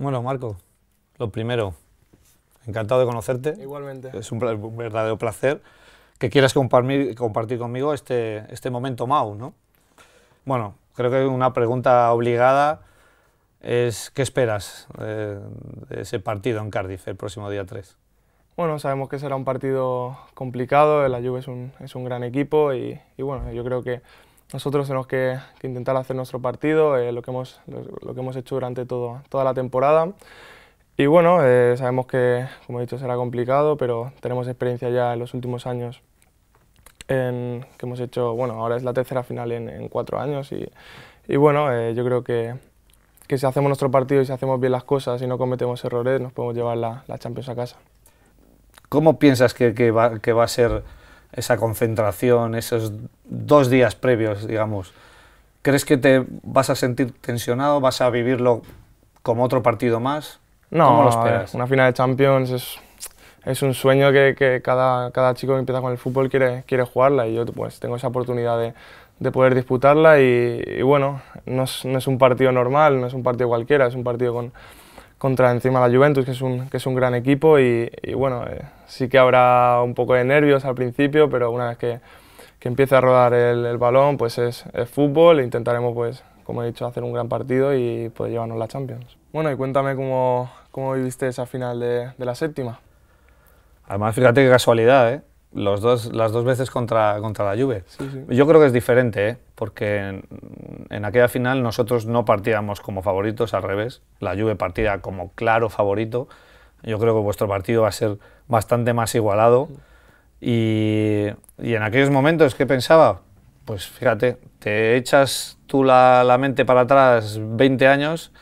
Bueno, Marco, lo primero, encantado de conocerte. Igualmente. Es un, verdadero placer que quieras compartir, compartir conmigo este, este momento MAU, ¿no? Bueno, creo que una pregunta obligada es ¿qué esperas eh, de ese partido en Cardiff el próximo día 3? Bueno, sabemos que será un partido complicado, la Juve es un, un gran equipo y, y bueno, yo creo que nosotros tenemos que, intentar hacer nuestro partido, eh, lo, que hemos, lo, que hemos hecho durante todo, toda la temporada. Y bueno, eh, sabemos que, como he dicho, será complicado, pero tenemos experiencia ya en los últimos años que hemos hecho, bueno, ahora es la tercera final en, cuatro años y, bueno, eh, yo creo que, si hacemos nuestro partido y si hacemos bien las cosas y no cometemos errores, nos podemos llevar la, Champions a casa. ¿Cómo piensas que, va, que va a ser esa concentración, esos dos días previos, digamos, ¿crees que te vas a sentir tensionado? ¿Vas a vivirlo como otro partido más? No, una final de Champions es, un sueño que, cada, cada, chico que empieza con el fútbol quiere, quiere jugarla y yo pues tengo esa oportunidad de, poder disputarla y, bueno, no es, no es, un partido normal, no es un partido cualquiera, es un partido con, contra encima la Juventus, que es un, que es un gran equipo y, bueno, eh, sí que habrá un poco de nervios al principio, pero una vez que, que empiece a rodar el, balón, pues es, fútbol e intentaremos, pues, como he dicho, hacer un gran partido y pues llevarnos la Champions. Bueno, y cuéntame cómo, viviste esa final de, de la séptima. Además, fíjate qué casualidad, ¿eh? dos, las dos veces contra, contra la lluvia Yo creo que es diferente, ¿eh? porque en, aquella final nosotros no partíamos como favoritos, al revés. La lluvia partía como claro favorito. Yo creo que vuestro partido va a ser bastante más igualado. Y, en aquellos momentos, ¿qué pensaba? Pues fíjate, te echas tú la, mente para atrás 20 años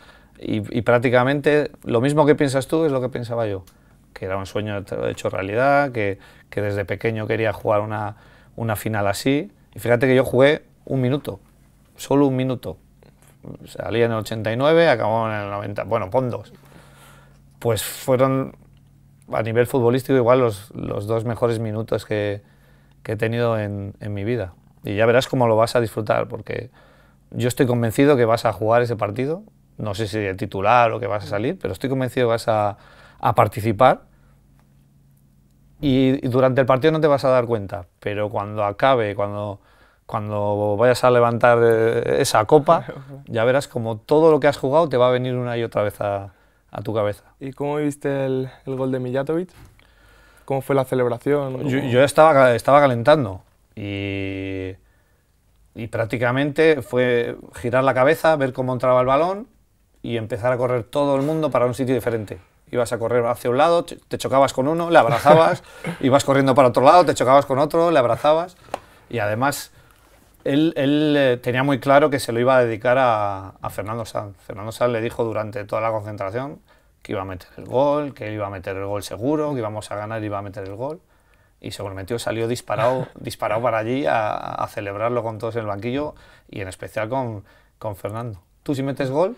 y prácticamente lo mismo que piensas tú es lo que pensaba yo que era un sueño hecho realidad, que, que desde pequeño quería jugar una, una final así. Y fíjate que yo jugué un minuto, solo un minuto. Salí en el 89, acabó en el 90, bueno, pon dos. Pues fueron, a nivel futbolístico, igual los, los dos mejores minutos que, que he tenido en, en, mi vida. Y ya verás cómo lo vas a disfrutar, porque yo estoy convencido que vas a jugar ese partido. No sé si de titular o que vas a salir, pero estoy convencido que vas a, a participar y durante el partido no te vas a dar cuenta, pero cuando acabe, cuando, cuando vayas a levantar eh, esa copa, ya verás como todo lo que has jugado te va a venir una y otra vez a, tu cabeza. ¿Y cómo viste el, gol de Mijatovic? ¿Cómo fue la celebración? Yo, yo, estaba, estaba calentando y, y prácticamente fue girar la cabeza, ver cómo entraba el balón y empezar a correr todo el mundo para un sitio diferente ibas a correr hacia un lado, te chocabas con uno, le abrazabas, ibas corriendo para otro lado, te chocabas con otro, le abrazabas. Y además, él, eh, tenía muy claro que se lo iba a dedicar a, Fernando Sanz. Fernando Sanz le dijo durante toda la concentración que iba a meter el gol, que él iba a meter el gol seguro, que íbamos a ganar y iba a meter el gol. Y se metió, salió disparado, disparado para allí a, celebrarlo con todos en el banquillo y en especial con, con Fernando. Tú si metes gol,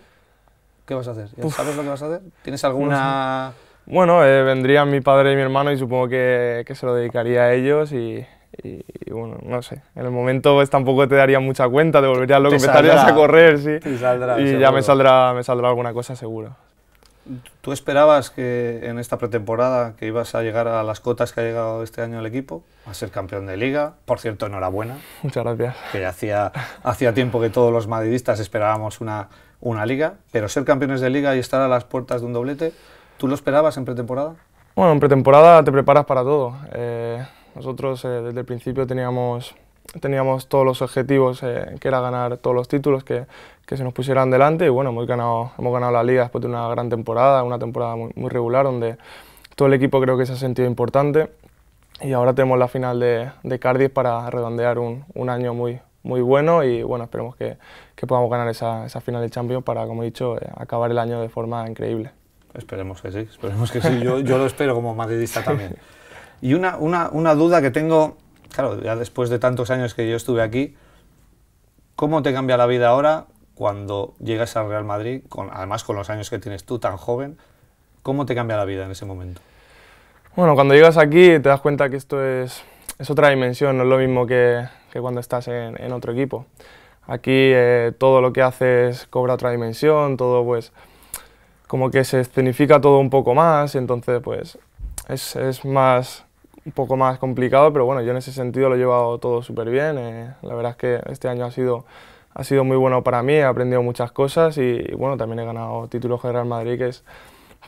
¿Qué vas a hacer? ¿Sabes lo que vas a hacer? ¿Tienes alguna...? Bueno, eh, vendrían mi padre y mi hermano y supongo que, que se lo dedicaría a ellos y, bueno, no sé. En el momento pues, tampoco te daría mucha cuenta, te volverías loco, empezarías a correr, sí. y ya me saldrá, me saldrá alguna cosa seguro. ¿Tú esperabas que en esta pretemporada que ibas a llegar a las cotas que ha llegado este año el equipo, a ser campeón de liga? Por cierto, enhorabuena. Muchas gracias. Que hacía, hacía tiempo que todos los madridistas esperábamos una una liga, pero ser campeones de liga y estar a las puertas de un doblete, ¿tú lo esperabas en pretemporada? Bueno, en pretemporada te preparas para todo. Eh, nosotros eh, desde el principio teníamos, teníamos todos los objetivos, eh, que era ganar todos los títulos que, se nos pusieran delante y bueno, hemos ganado, hemos ganado la liga después de una gran temporada, una temporada muy, regular donde todo el equipo creo que se ha sentido importante y ahora tenemos la final de, de Cardiff para redondear un, un año muy, muy bueno y bueno, esperemos que, que podamos ganar esa, esa, final de Champions para, como he dicho, eh, acabar el año de forma increíble. Esperemos que sí, esperemos que sí. Yo, yo lo espero como madridista también. Y una, una, una, duda que tengo, claro, ya después de tantos años que yo estuve aquí, ¿cómo te cambia la vida ahora cuando llegas al Real Madrid, con, además con los años que tienes tú tan joven? ¿Cómo te cambia la vida en ese momento? Bueno, cuando llegas aquí te das cuenta que esto es es otra dimensión, no es lo mismo que, cuando estás en, otro equipo. Aquí eh, todo lo que haces cobra otra dimensión, todo pues como que se escenifica todo un poco más, entonces pues es, más un poco más complicado, pero bueno, yo en ese sentido lo he llevado todo súper bien. Eh, la verdad es que este año ha sido, ha sido muy bueno para mí, he aprendido muchas cosas y, bueno, también he ganado títulos de Real Madrid, que es,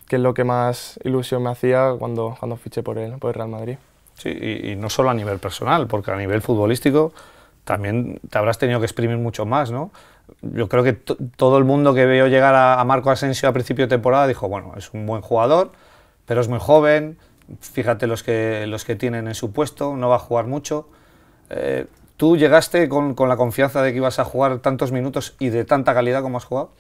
que es lo que más ilusión me hacía cuando, cuando fiché por el, por el Real Madrid. Sí, y, no solo a nivel personal, porque a nivel futbolístico también te habrás tenido que exprimir mucho más, ¿no? Yo creo que todo el mundo que veo llegar a, Marco Asensio a principio de temporada dijo, bueno, es un buen jugador, pero es muy joven, fíjate los que, los que tienen en su puesto, no va a jugar mucho. Eh, ¿Tú llegaste con, con, la confianza de que ibas a jugar tantos minutos y de tanta calidad como has jugado?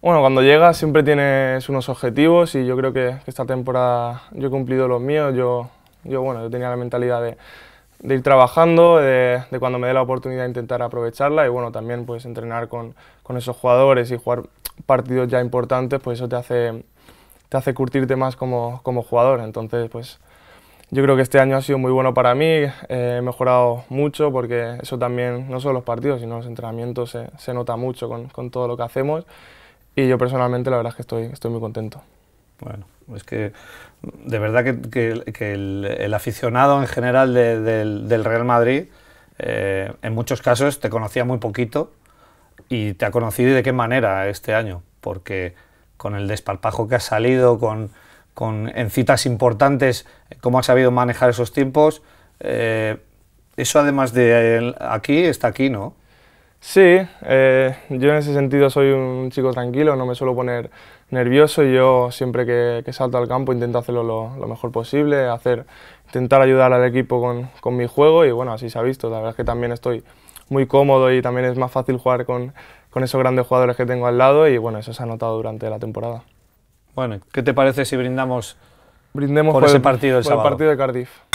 Bueno, cuando llegas siempre tienes unos objetivos y yo creo que esta temporada yo he cumplido los míos. Yo yo, bueno, yo tenía la mentalidad de, ir trabajando, de, cuando me dé la oportunidad intentar aprovecharla y bueno, también pues entrenar con, esos jugadores y jugar partidos ya importantes, pues eso te hace, te hace curtirte más como, como jugador. Entonces, pues yo creo que este año ha sido muy bueno para mí, he mejorado mucho porque eso también, no solo los partidos, sino los entrenamientos, se, nota mucho con, todo lo que hacemos y yo personalmente la verdad es que estoy, estoy muy contento. Bueno, es que de verdad que, el, aficionado en general del, Real Madrid, eh, en muchos casos te conocía muy poquito y te ha conocido y de qué manera este año, porque con el desparpajo que ha salido, con, en citas importantes, cómo ha sabido manejar esos tiempos, eh, eso además de eh, aquí, está aquí, ¿no? Sí, eh, yo en ese sentido soy un chico tranquilo, no me suelo poner nervioso y yo siempre que, salto al campo intento hacerlo lo, mejor posible, hacer, intentar ayudar al equipo con, con, mi juego y bueno, así se ha visto. La verdad es que también estoy muy cómodo y también es más fácil jugar con, con esos grandes jugadores que tengo al lado y bueno, eso se ha notado durante la temporada. Bueno, ¿qué te parece si brindamos Brindemos por, ese partido el, por el partido de Cardiff.